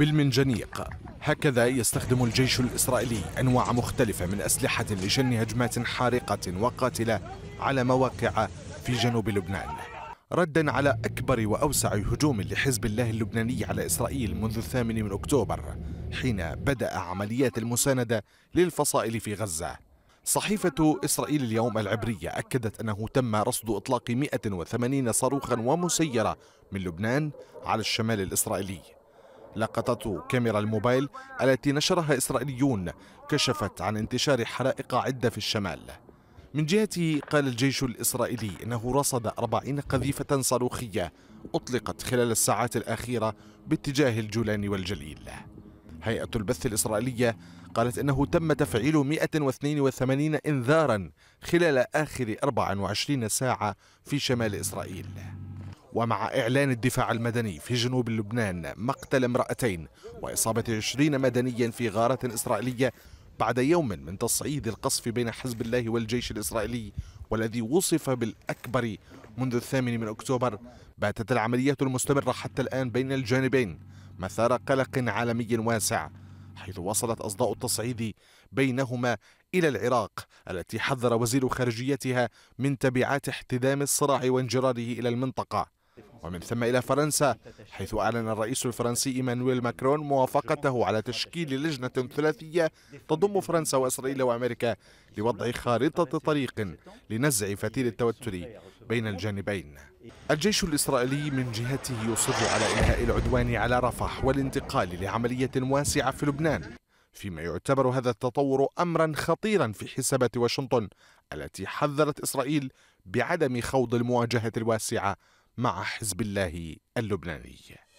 بالمنجنيق هكذا يستخدم الجيش الإسرائيلي أنواع مختلفة من أسلحة لشن هجمات حارقة وقاتلة على مواقع في جنوب لبنان ردا على أكبر وأوسع هجوم لحزب الله اللبناني على إسرائيل منذ الثامن من أكتوبر حين بدأ عمليات المساندة للفصائل في غزة صحيفة إسرائيل اليوم العبرية أكدت أنه تم رصد إطلاق 180 صاروخا ومسيرة من لبنان على الشمال الإسرائيلي لقطات كاميرا الموبايل التي نشرها إسرائيليون كشفت عن انتشار حرائق عدة في الشمال من جهته قال الجيش الإسرائيلي إنه رصد أربعين قذيفة صاروخية أطلقت خلال الساعات الأخيرة باتجاه الجولان والجليل هيئة البث الإسرائيلية قالت إنه تم تفعيل 182 إنذارا خلال آخر 24 ساعة في شمال إسرائيل ومع إعلان الدفاع المدني في جنوب لبنان مقتل امرأتين وإصابة 20 مدنيا في غارة إسرائيلية بعد يوم من تصعيد القصف بين حزب الله والجيش الإسرائيلي والذي وصف بالأكبر منذ الثامن من أكتوبر باتت العملية المستمرة حتى الآن بين الجانبين مثار قلق عالمي واسع حيث وصلت أصداء التصعيد بينهما إلى العراق التي حذر وزير خارجيتها من تبعات احتدام الصراع وانجراره إلى المنطقة ومن ثم إلى فرنسا حيث أعلن الرئيس الفرنسي إيمانويل ماكرون موافقته على تشكيل لجنة ثلاثية تضم فرنسا وإسرائيل وأمريكا لوضع خارطة طريق لنزع فتيل التوتر بين الجانبين الجيش الإسرائيلي من جهته يصر على إنهاء العدوان على رفح والانتقال لعملية واسعة في لبنان فيما يعتبر هذا التطور أمرا خطيرا في حسابات واشنطن التي حذرت إسرائيل بعدم خوض المواجهة الواسعة مع حزب الله اللبناني